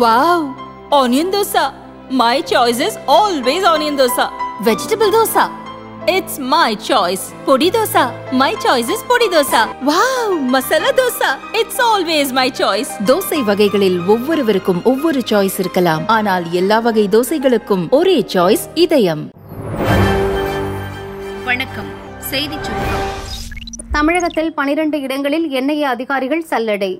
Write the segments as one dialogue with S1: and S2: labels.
S1: Wow! Onion dosa. My choice is always onion dosa. Vegetable dosa. It's my choice. Podi dosa. My choice is podi dosa. Wow! Masala dosa. It's always my choice. Dosa வகைகளில் ஒவ்வொருவருக்கும் ஒவ்வொரு choice இருக்கலாம் ஆனால் எல்லா வகை தோசைகளுக்கும் ஒரே choice இதயம் வணக்கம் செய்தி சுருக்கம் தமிழகத்தில் பனிரெண்டு இடங்களில் என்ஐஏ அதிகாரிகள் சல்லடை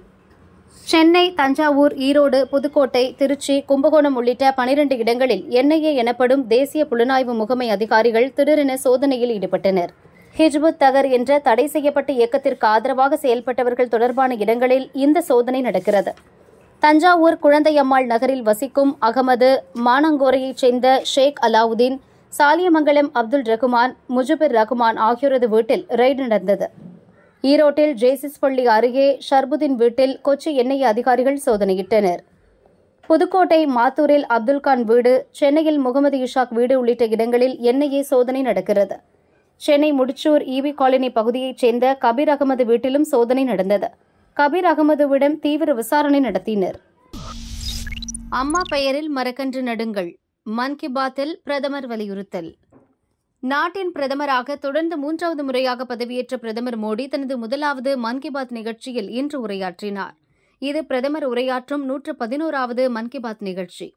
S1: சென்னை தஞ்சாவூர் ஈரோடு புதுக்கோட்டை திருச்சி கும்பகோணம் உள்ளிட்ட பனிரண்டு இடங்களில் என்ஐஏ எனப்படும் தேசிய புலனாய்வு முகமை அதிகாரிகள் திடீரென சோதனையில் ஈடுபட்டனர் ஹிஜ்புத் தகர் என்ற தடை செய்யப்பட்ட இயக்கத்திற்கு ஆதரவாக செயல்பட்டவர்கள் தொடர்பான இடங்களில் இந்த சோதனை நடக்கிறது தஞ்சாவூர் குழந்தையம்மாள் நகரில் வசிக்கும் அகமது மானங்கோரையைச் சேர்ந்த ஷேக் அலாவுதீன் சாலியமங்கலம் அப்துல் ரகுமான் முஜபிர் ரகுமான் ஆகியோரது வீட்டில் ரெய்டு நடந்தது ஈரோட்டில் ஜேசிஸ் பள்ளி அருகே ஷர்புதின் வீட்டில் கொச்சி எண்ணெய் அதிகாரிகள் சோதனையிட்டனர் புதுக்கோட்டை மாத்தூரில் அப்துல்கான் வீடு சென்னையில் முகமது இஷாக் வீடு உள்ளிட்ட இடங்களில் எண்ணெயே சோதனை நடக்கிறது சென்னை முடிச்சூர் ஈவி காலனி பகுதியைச் சேர்ந்த கபீர் அகமது வீட்டிலும் சோதனை நடந்தது கபீர் அகமதுவிடம் தீவிர விசாரணை நடத்தினர் அம்மா பெயரில் மரக்கன்று நடுங்கள் மன் கி பாத்தில் பிரதமர் வலியுறுத்தல் நாட்டின் பிரதமராக தொடர்ந்து மூன்றாவது முறையாக பதவியேற்ற பிரதமர் மோடி தனது முதலாவது மன் கி பாத் நிகழ்ச்சியில் இன்று உரையாற்றினார் இது பிரதமர் உரையாற்றும் நூற்று பதினோராவது மன் கி பாத் நிகழ்ச்சி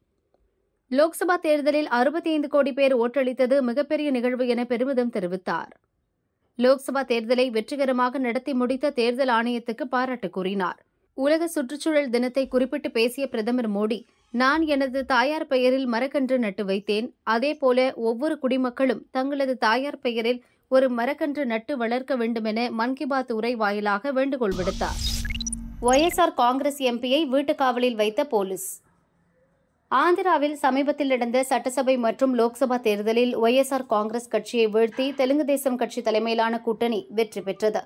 S1: லோக்சபா தேர்தலில் அறுபத்தி ஐந்து கோடி பேர் ஓட்டளித்தது மிகப்பெரிய நிகழ்வு என பெருமிதம் தெரிவித்தார் லோக்சபா தேர்தலை வெற்றிகரமாக நடத்தி முடித்த தேர்தல் ஆணையத்துக்கு பாராட்டு கூறினார் உலக சுற்றுச்சூழல் தினத்தை குறிப்பிட்டு பேசிய பிரதமர் மோடி நான் எனது தாயார் பெயரில் மரக்கன்று நட்டு வைத்தேன் அதேபோல ஒவ்வொரு குடிமக்களும் தங்களது தாயார் பெயரில் ஒரு மரக்கன்று நட்டு வளர்க்க வேண்டுமென மன் கி பாத் உரை வாயிலாக வேண்டுகோள் விடுத்தார் ஒய்எஸ்ஆர் காங்கிரஸ் எம்பியை வீட்டுக்காவலில் வைத்த போலீஸ் ஆந்திராவில் சமீபத்தில் நடந்த சட்டசபை மற்றும் லோக்சபா தேர்தலில் ஒய்எஸ்ஆர் காங்கிரஸ் கட்சியை வீழ்த்தி தெலுங்கு தேசம் கட்சி தலைமையிலான கூட்டணி வெற்றி பெற்றது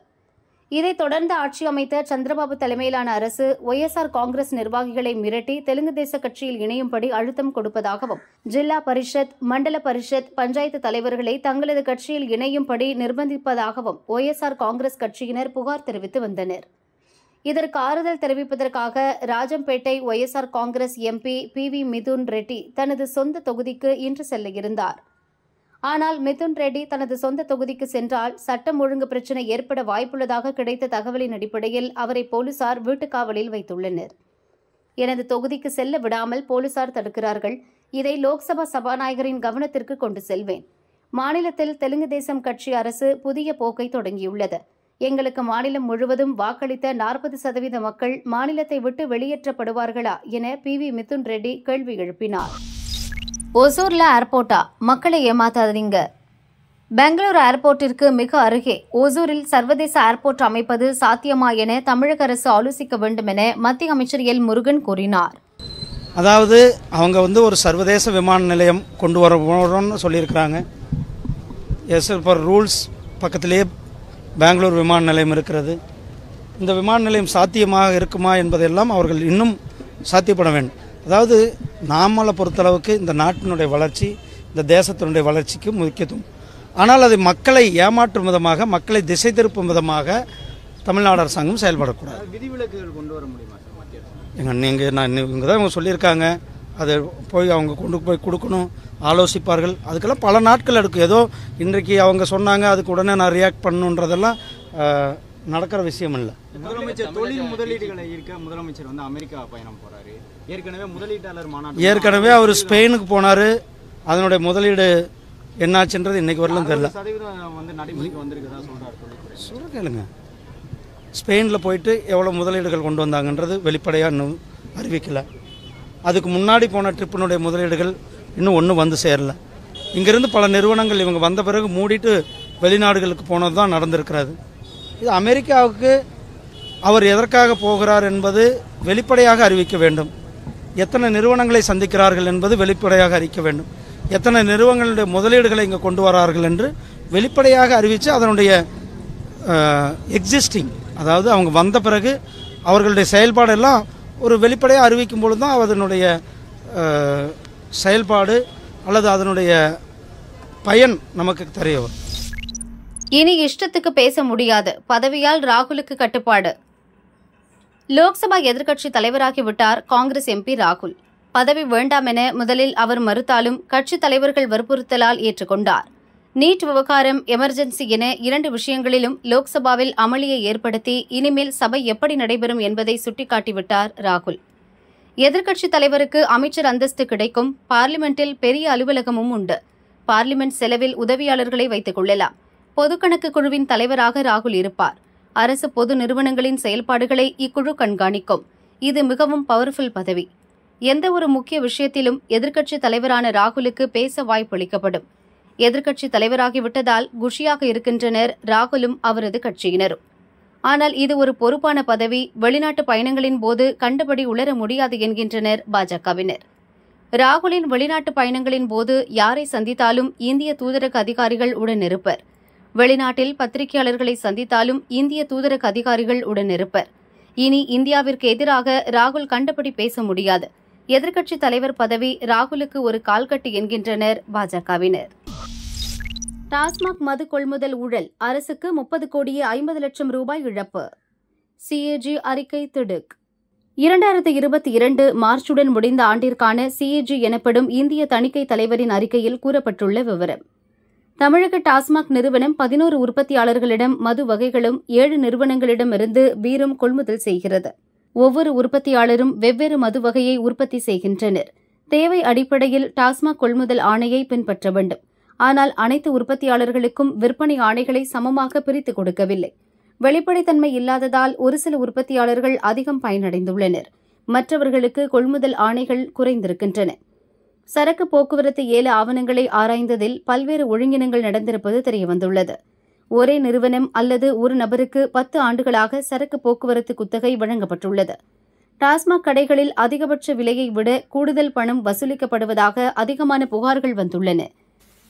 S1: இதைத் தொடர்ந்து ஆட்சி அமைத்த சந்திரபாபு தலைமையிலான அரசு ஒய்எஸ்ஆர் காங்கிரஸ் நிர்வாகிகளை மிரட்டி தெலுங்கு தேச கட்சியில் இணையும்படி அழுத்தம் கொடுப்பதாகவும் ஜில்லா பரிஷத் மண்டல பரிஷத் பஞ்சாயத்து தலைவர்களை தங்களது கட்சியில் இணையும்படி நிர்பந்திப்பதாகவும் ஒய்எஸ்ஆர் காங்கிரஸ் கட்சியினர் புகார் தெரிவித்து வந்தனர் இதற்கு ஆறுதல் தெரிவிப்பதற்காக Rajampet YSR Congress MP P V Mithun Reddy தனது சொந்த தொகுதிக்கு இன்று செல்ல இருந்தாா் ஆனால் மிதுன் ரெட்டி தனது சொந்த தொகுதிக்கு சென்றால் சட்டம் ஒழுங்கு பிரச்சினை ஏற்பட வாய்ப்புள்ளதாக கிடைத்த தகவலின் அடிப்படையில் அவரை போலீசார் வீட்டுக்காவலில் வைத்துள்ளனர் எனது தொகுதிக்கு செல்ல விடாமல் போலீசார் தடுக்கிறார்கள் இதை லோக்சபா சபாநாயகரின் கவனத்திற்கு கொண்டு செல்வேன் மாநிலத்தில் தெலுங்கு தேசம் கட்சி அரசு புதிய போக்கை தொடங்கியுள்ளது எங்களுக்கு மாநிலம் முழுவதும் வாக்களித்த நாற்பது சதவீத மக்கள் மாநிலத்தை விட்டு வெளியேற்றப்படுவார்களா என பி வி மிதுன் ரெட்டி கேள்வி எழுப்பினார் ஒசூரில் ஏர்போர்ட்டா மக்களை ஏமாத்தாதீங்க பெங்களூர் ஏர்போர்ட்டிற்கு மிக அருகே ஒசூரில் சர்வதேச ஏர்போர்ட் அமைப்பது சாத்தியமா என தமிழக அரசு ஆலோசிக்க வேண்டும் என மத்திய அமைச்சர் எல் முருகன் கூறினார்
S2: அதாவது அவங்க வந்து ஒரு சர்வதேச விமான நிலையம் கொண்டு வர போகிறோம்னு சொல்லியிருக்கிறாங்க எஸ் ஃபார் ரூல்ஸ் பக்கத்திலே பெங்களூர் விமான நிலையம் இருக்கிறது இந்த விமான நிலையம் சாத்தியமாக இருக்குமா என்பதெல்லாம் அவர்கள் இன்னும் சாத்தியப்பட வேண்டும் அதாவது நாமளை பொறுத்தளவுக்கு இந்த நாட்டினுடைய வளர்ச்சி இந்த தேசத்தினுடைய வளர்ச்சிக்கு முக்கியத்துவம் ஆனால் அது மக்களை ஏமாற்றும் விதமாக மக்களை திசை திருப்பும் விதமாக தமிழ்நாடு அரசாங்கம் செயல்படக்கூடாது விதிவிலக்குகள் கொண்டு வர முடியுமா எங்கள் நீங்கள் நான் இவங்க தான் இவங்க சொல்லியிருக்காங்க அது போய் அவங்க கொண்டு போய் கொடுக்கணும் ஆலோசிப்பார்கள் அதுக்கெல்லாம் பல நாட்கள் எடுக்கும் ஏதோ இன்றைக்கு அவங்க சொன்னாங்க அதுக்கு உடனே நான் ரியாக்ட் பண்ணுன்றதெல்லாம் நடக்கிற விஷயம் இல்லை முதலமைச்சர் தொழில் முதலீடுகளை இருக்க முதலமைச்சர் வந்து அமெரிக்கா பயணம் போறாரு ஏற்கனவே முதலீட்டாளர் மாநாடு ஏற்கனவே அவர் ஸ்பெயினுக்கு போனார் அதனுடைய முதலீடு என்னாச்சுன்றது இன்னைக்கு வரலும் தெரியல சொல்ல கேளுங்க ஸ்பெயினில் போயிட்டு எவ்வளோ முதலீடுகள் கொண்டு வந்தாங்கன்றது வெளிப்படையாக இன்னும் அறிவிக்கலை அதுக்கு முன்னாடி போன ட்ரிப்பினுடைய முதலீடுகள் இன்னும் ஒன்றும் வந்து சேரல இங்கேருந்து பல நிறுவனங்கள் இவங்க வந்த பிறகு மூடிட்டு வெளிநாடுகளுக்கு போனது தான் நடந்திருக்கிறது இது அமெரிக்காவுக்கு அவர் எதற்காக போகிறார் என்பது வெளிப்படையாக அறிவிக்க வேண்டும் எத்தனை நிறுவனங்களை சந்திக்கிறார்கள் என்பது வெளிப்படையாக அறிவிக்க வேண்டும் எத்தனை நிறுவனங்களுடைய முதலீடுகளை இங்கே கொண்டு வரார்கள் என்று வெளிப்படையாக அறிவித்து அதனுடைய எக்ஸிஸ்டிங் அதாவது அவங்க வந்த பிறகு அவர்களுடைய செயல்பாடெல்லாம் ஒரு வெளிப்படையாக அறிவிக்கும் பொழுது தான் அதனுடைய செயல்பாடு அல்லது அதனுடைய பயன் நமக்கு தெரிய வரும்
S1: இனி இஷ்டத்துக்கு பேச முடியாது பதவியால் ராகுலுக்கு கட்டுப்பாடு லோக்சபா எதிர்க்கட்சி தலைவராகிவிட்டார் காங்கிரஸ் எம்பி ராகுல் பதவி வேண்டாம் என முதலில் அவர் மறுத்தாலும் கட்சித் தலைவர்கள் வற்புறுத்தலால் ஏற்றுக்கொண்டார் நீட் விவகாரம் எமர்ஜென்சி என இரண்டு விஷயங்களிலும் லோக்சபாவில் அமளியை ஏற்படுத்தி இனிமேல் சபை எப்படி நடைபெறும் என்பதை சுட்டிக்காட்டிவிட்டார் ராகுல் எதிர்க்கட்சித் தலைவருக்கு அமைச்சர் அந்தஸ்து கிடைக்கும் பார்லிமெண்டில் பெரிய அலுவலகமும் உண்டு பார்லிமெண்ட் செலவில் உதவியாளர்களை வைத்துக் கொள்ளலாம் பொதுக்கணக்கு குழுவின் தலைவராக ராகுல் இருப்பார் அரசு பொது நிறுவனங்களின் செயல்பாடுகளை இக்குழு கண்காணிக்கும் இது மிகவும் பவர்ஃபுல் பதவி எந்த ஒரு முக்கிய விஷயத்திலும் எதிர்க்கட்சி தலைவரான ராகுலுக்கு பேச அளிக்கப்படும் எதிர்க்கட்சி தலைவராகிவிட்டதால் குஷியாக இருக்கின்றனர் ராகுலும் அவரது கட்சியினரும் ஆனால் இது ஒரு பொறுப்பான பதவி வெளிநாட்டு பயணங்களின் போது கண்டபடி உளர முடியாது என்கின்றனர் பாஜகவினர் ராகுலின் வெளிநாட்டு பயணங்களின் போது யாரை சந்தித்தாலும் இந்திய தூதரக அதிகாரிகள் உடன் இருப்பர் வெளிநாட்டில் பத்திரிகையாளர்களை சந்தித்தாலும் இந்திய தூதரக அதிகாரிகள் உடனிருப்பர் இனி இந்தியாவிற்கு எதிராக ராகுல் கண்டபடி பேச முடியாது எதிர்க்கட்சித் தலைவர் பதவி ராகுலுக்கு ஒரு கால்கட்டு என்கின்றனர் பாஜகவினர் டாஸ்மாக் மது கொள்முதல் ஊழல் அரசுக்கு முப்பது கோடியே ஐம்பது லட்சம் ரூபாய் இழப்பு சிஏஜி அறிக்கை திடுக் இரண்டாயிரத்து இருபத்தி இரண்டு மார்ச்சுடன் முடிந்த ஆண்டிற்கான சிஏஜி எனப்படும் இந்திய தணிக்கை தலைவரின் அறிக்கையில் கூறப்பட்டுள்ள விவரம் தமிழக டாஸ்மாக் நிறுவனம் பதினோரு உற்பத்தியாளர்களிடம் மது வகைகளும் ஏழு நிறுவனங்களிடமிருந்து பீரும் கொள்முதல் செய்கிறது ஒவ்வொரு உற்பத்தியாளரும் வெவ்வேறு மது வகையை உற்பத்தி செய்கின்றனர் தேவை அடிப்படையில் டாஸ்மாக் கொள்முதல் ஆணையை பின்பற்ற வேண்டும் ஆனால் அனைத்து உற்பத்தியாளர்களுக்கும் விற்பனை ஆணைகளை சமமாக பிரித்து கொடுக்கவில்லை வெளிப்படைத்தன்மை இல்லாததால் ஒரு சில உற்பத்தியாளர்கள் அதிகம் பயனடைந்துள்ளனர் மற்றவர்களுக்கு கொள்முதல் ஆணைகள் குறைந்திருக்கின்றன சரக்கு போக்குவரத்து ஏழு ஆவணங்களை ஆராய்ந்ததில் பல்வேறு ஒழுங்கினங்கள் நடந்திருப்பது தெரியவந்துள்ளது ஒரே நிறுவனம் அல்லது ஒரு நபருக்கு பத்து ஆண்டுகளாக சரக்கு போக்குவரத்து குத்தகை வழங்கப்பட்டுள்ளது டாஸ்மாக் கடைகளில் அதிகபட்ச விலையை விட கூடுதல் பணம் வசூலிக்கப்படுவதாக அதிகமான புகார்கள் வந்துள்ளன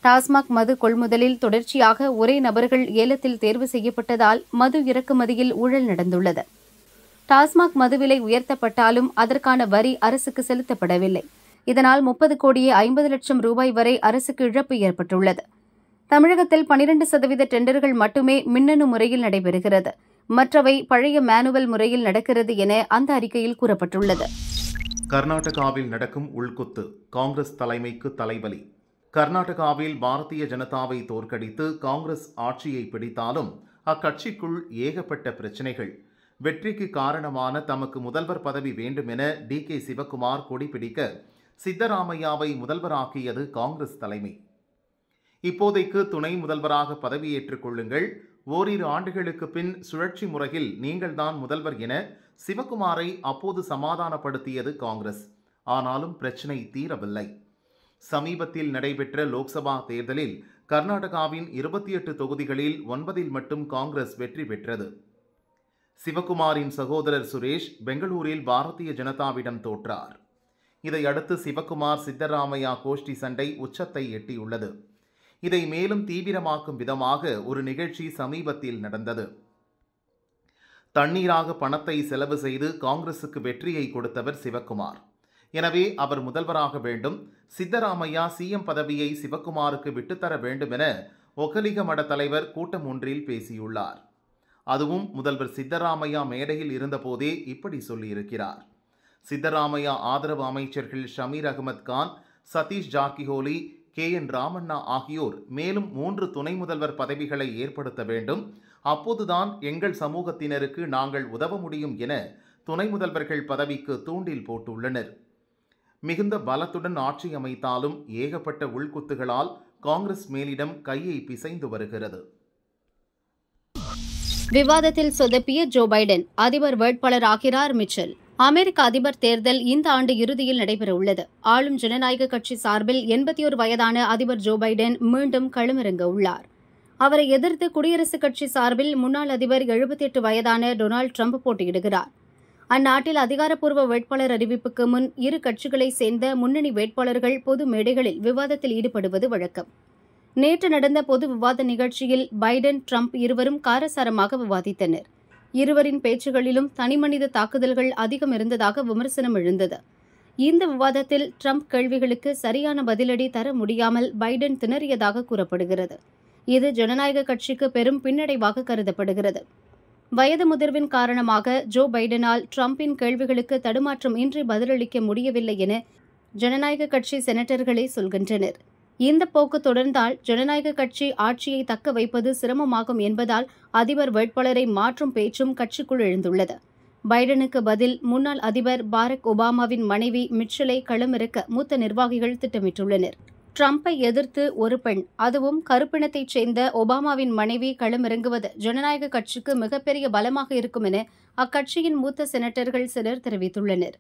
S1: டாஸ்மாக் மது கொள்முதலில் தொடர்ச்சியாக ஒரே நபர்கள் ஏலத்தில் தேர்வு செய்யப்பட்டதால் மது இறக்குமதியில் ஊழல் நடந்துள்ளது டாஸ்மாக் மது விலை உயர்த்தப்பட்டாலும் அதற்கான வரி அரசுக்கு செலுத்தப்படவில்லை இதனால் முப்பது கோடியே ஐம்பது லட்சம் ரூபாய் வரை அரசுக்கு இழப்பு ஏற்பட்டுள்ளது தமிழகத்தில் பனிரண்டு சதவீத டெண்டர்கள் மட்டுமே மின்னணு முறையில் நடைபெறுகிறது மற்றவை பழைய மேனுவல் முறையில் நடக்கிறது என அந்த அறிக்கையில் கூறப்பட்டுள்ளது
S3: கர்நாடகாவில் நடக்கும் உள்குத்து காங்கிரஸ் தலைமைக்கு தலைவலி கர்நாடகாவில் பாரதிய ஜனதாவை தோற்கடித்து காங்கிரஸ் ஆட்சியை பிடித்தாலும் அக்கட்சிக்குள் ஏகப்பட்ட பிரச்சினைகள் வெற்றிக்கு காரணமான தமக்கு முதல்வர் பதவி வேண்டும் என டி கே சிவகுமார் கொடிபிடிக்க சித்தராமையாவை முதல்வராக்கியது காங்கிரஸ் தலைமை இப்போதைக்கு துணை முதல்வராக பதவியேற்றுக் கொள்ளுங்கள் ஓரிரு ஆண்டுகளுக்கு பின் சுழற்சி முறையில் நீங்கள்தான் முதல்வர் என சிவகுமாரை அப்போது சமாதானப்படுத்தியது காங்கிரஸ் ஆனாலும் பிரச்சினை தீரவில்லை சமீபத்தில் நடைபெற்ற லோக்சபா தேர்தலில் கர்நாடகாவின் இருபத்தி எட்டு தொகுதிகளில் ஒன்பதில் மட்டும் காங்கிரஸ் வெற்றி பெற்றது சிவகுமாரின் சகோதரர் சுரேஷ் பெங்களூரில் பாரதிய ஜனதாவிடம் தோற்றார் இதையடுத்து சிவகுமார் சித்தராமையா கோஷ்டி சண்டை உச்சத்தை எட்டியுள்ளது இதை மேலும் தீவிரமாக்கும் விதமாக ஒரு நிகழ்ச்சி சமீபத்தில் நடந்தது தண்ணீராக பணத்தை செலவு செய்து காங்கிரசுக்கு வெற்றியை கொடுத்தவர் சிவக்குமார் எனவே அவர் முதல்வராக வேண்டும் சித்தராமையா சிஎம் பதவியை சிவக்குமாருக்கு விட்டுத்தர வேண்டும் என ஒகலிக மட தலைவர் கூட்டம் ஒன்றில் பேசியுள்ளார் அதுவும் முதல்வர் சித்தராமையா மேடையில் இருந்தபோதே இப்படி சொல்லியிருக்கிறார் சித்தராமையா ஆதரவு அமைச்சர்கள் ஷமீர் அகமது கான் சதீஷ் ஜாக்கிஹோலி கே என் ராமண்ணா ஆகியோர் மேலும் மூன்று துணை முதல்வர் பதவிகளை ஏற்படுத்த வேண்டும் அப்போதுதான் எங்கள் சமூகத்தினருக்கு நாங்கள் உதவ முடியும் என துணை முதல்வர்கள் பதவிக்கு தூண்டில் போட்டுள்ளனர் மிகுந்த பலத்துடன் ஆட்சி அமைத்தாலும் ஏகப்பட்ட உள்குத்துகளால் காங்கிரஸ் மேலிடம் கையை பிசைந்து வருகிறது
S1: விவாதத்தில் சொதப்பிய ஜோ பைடன் அதிபர் வேட்பாளர் ஆகிறார் மிச்சல் அமெரிக்க அதிபர் தேர்தல் இந்த ஆண்டு இறுதியில் நடைபெறவுள்ளது ஆளும் ஜனநாயக கட்சி சார்பில் எண்பத்தி ஒரு வயதான அதிபர் ஜோ பைடன் மீண்டும் களமிறங்க உள்ளார் அவரை எதிர்த்து குடியரசுக் கட்சி சார்பில் முன்னாள் அதிபர் எழுபத்தி எட்டு வயதான டொனால்டு ட்ரம்ப் போட்டியிடுகிறார் அந்நாட்டில் அதிகாரப்பூர்வ வேட்பாளர் அறிவிப்புக்கு முன் இரு கட்சிகளை சேர்ந்த முன்னணி வேட்பாளர்கள் பொது மேடைகளில் விவாதத்தில் ஈடுபடுவது வழக்கம் நேற்று நடந்த பொது விவாத நிகழ்ச்சியில் பைடன் ட்ரம்ப் இருவரும் காரசாரமாக விவாதித்தனர் இருவரின் பேச்சுகளிலும் தனிமனித தாக்குதல்கள் அதிகம் இருந்ததாக விமர்சனம் எழுந்தது இந்த விவாதத்தில் ட்ரம்ப் கேள்விகளுக்கு சரியான பதிலடி தர முடியாமல் பைடன் திணறியதாக கூறப்படுகிறது இது ஜனநாயக கட்சிக்கு பெரும் பின்னடைவாக கருதப்படுகிறது வயது முதிர்வின் காரணமாக ஜோ பைடனால் ட்ரம்பின் கேள்விகளுக்கு தடுமாற்றம் இன்றி பதிலளிக்க முடியவில்லை என ஜனநாயக கட்சி செனட்டர்களே சொல்கின்றனர் இந்த போக்கு தொடர்ந்தால் ஜனநாயக கட்சி ஆட்சியை தக்க வைப்பது சிரமமாகும் என்பதால் அதிபர் வேட்பாளரை மாற்றும் பேச்சும் கட்சிக்குள் எழுந்துள்ளது பைடனுக்கு பதில் முன்னாள் அதிபர் பாரக் ஒபாமாவின் மனைவி மிட்சலை களமிறக்க மூத்த நிர்வாகிகள் திட்டமிட்டுள்ளனர் ட்ரம்பை எதிர்த்து ஒரு பெண் அதுவும் கருப்பினத்தைச் சேர்ந்த ஒபாமாவின் மனைவி களமிறங்குவது ஜனநாயக கட்சிக்கு மிகப்பெரிய பலமாக இருக்கும் என அக்கட்சியின் மூத்த செனட்டர்கள் சிலர் தெரிவித்துள்ளனர்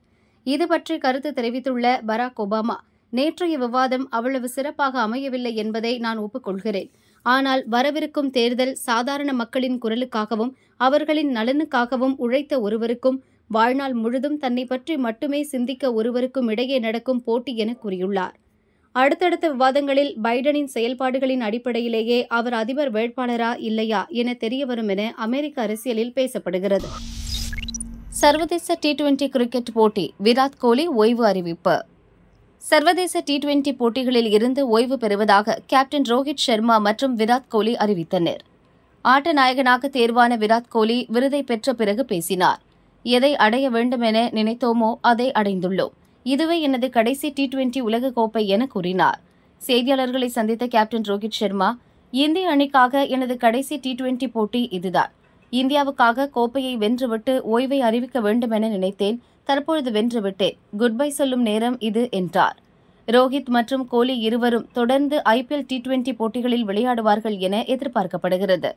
S1: இது பற்றி கருத்து தெரிவித்துள்ள பராக் ஒபாமா நேற்றைய விவாதம் அவ்வளவு சிறப்பாக அமையவில்லை என்பதை நான் ஒப்புக்கொள்கிறேன் ஆனால் வரவிருக்கும் தேர்தல் சாதாரண மக்களின் குரலுக்காகவும் அவர்களின் நலனுக்காகவும் உழைத்த ஒருவருக்கும் வாழ்நாள் முழுதும் தன்னை பற்றி மட்டுமே சிந்திக்க ஒருவருக்கும் இடையே நடக்கும் போட்டி என கூறியுள்ளார் அடுத்தடுத்த விவாதங்களில் பைடனின் செயல்பாடுகளின் அடிப்படையிலேயே அவர் அதிபர் வேட்பாளரா இல்லையா என தெரியவரும் என அமெரிக்க அரசியலில் பேசப்படுகிறது சர்வதேச டி டுவெண்டி கிரிக்கெட் போட்டி விராட் கோலி ஓய்வு அறிவிப்பு சர்வதேச டி டுவெண்டி போட்டிகளில் இருந்து ஓய்வு பெறுவதாக கேப்டன் ரோஹித் சர்மா மற்றும் விராட் கோலி அறிவித்தனர் ஆட்ட நாயகனாக தேர்வான விராட் கோலி விருதை பெற்ற பிறகு பேசினார் எதை அடைய வேண்டுமென நினைத்தோமோ அதை அடைந்துள்ளோம் இதுவே எனது கடைசி டி டுவெண்டி உலகக்கோப்பை என கூறினார் செய்தியாளர்களை சந்தித்த கேப்டன் ரோஹித் சர்மா இந்திய அணிக்காக எனது கடைசி டி டுவெண்டி போட்டி இதுதான் இந்தியாவுக்காக கோப்பையை வென்றுவிட்டு ஓய்வை அறிவிக்க வேண்டுமென நினைத்தேன் தற்பொழுது வென்றுவிட்டேன் குட் பை சொல்லும் நேரம் இது என்றார் ரோஹித் மற்றும் கோலி இருவரும் தொடர்ந்து ஐபிஎல் டி டுவெண்டி போட்டிகளில் விளையாடுவார்கள் என எதிர்பார்க்கப்படுகிறது